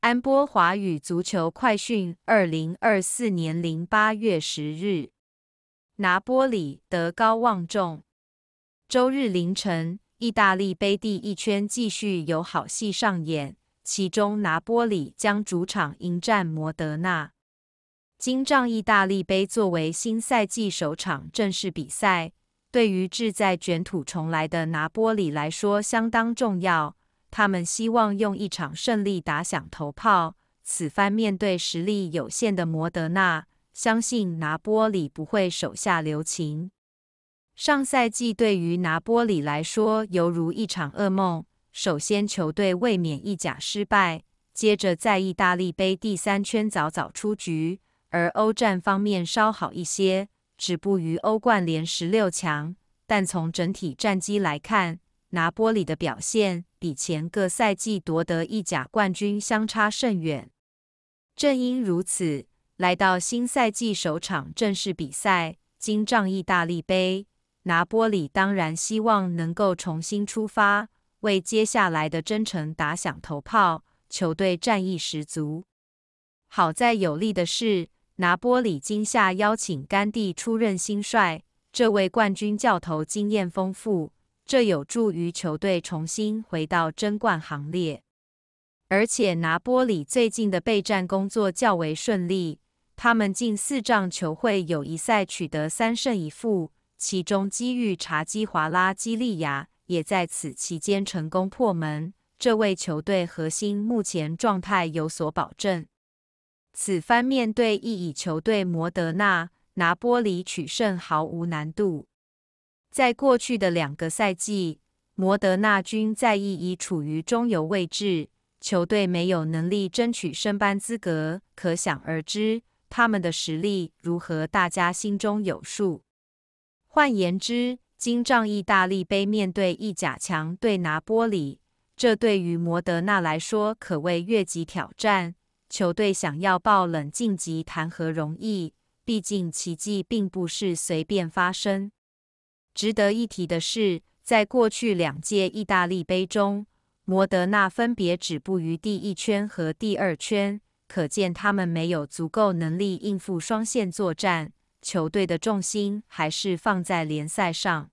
安波华语足球快讯，二零二四年零八月十日，拿波里德高望重。周日凌晨，意大利杯第一圈继续有好戏上演，其中拿波里将主场迎战摩德纳。金仗意大利杯作为新赛季首场正式比赛，对于志在卷土重来的拿波里来说相当重要。他们希望用一场胜利打响头炮。此番面对实力有限的摩德纳，相信拿波里不会手下留情。上赛季对于拿波里来说犹如一场噩梦。首先，球队卫冕意甲失败，接着在意大利杯第三圈早早出局，而欧战方面稍好一些，止步于欧冠联十六强。但从整体战绩来看，拿波里的表现比前个赛季夺得意甲冠军相差甚远。正因如此，来到新赛季首场正式比赛——金帐意大利杯，拿波里当然希望能够重新出发，为接下来的征程打响头炮。球队战意十足。好在有利的是，拿波里今夏邀请甘地出任新帅，这位冠军教头经验丰富。这有助于球队重新回到争冠行列，而且拿波里最近的备战工作较为顺利。他们近四仗球会友谊赛取得三胜一负，其中机遇查基华拉基利亚也在此期间成功破门，这位球队核心目前状态有所保证。此番面对意乙球队摩德纳，拿波里取胜毫无难度。在过去的两个赛季，摩德纳均在意已处于中游位置，球队没有能力争取升班资格。可想而知，他们的实力如何，大家心中有数。换言之，金仗意大利杯面对意甲强队拿波里，这对于摩德纳来说可谓越级挑战。球队想要爆冷晋级，谈何容易？毕竟奇迹并不是随便发生。值得一提的是，在过去两届意大利杯中，摩德纳分别止步于第一圈和第二圈，可见他们没有足够能力应付双线作战。球队的重心还是放在联赛上。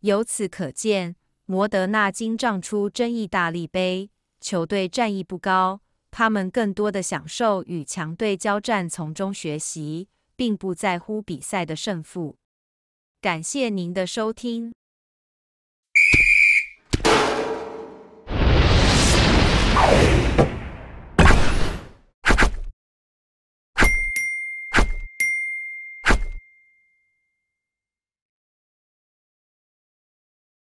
由此可见，摩德纳今仗出争意大利杯，球队战意不高，他们更多的享受与强队交战，从中学习，并不在乎比赛的胜负。感谢您的收听。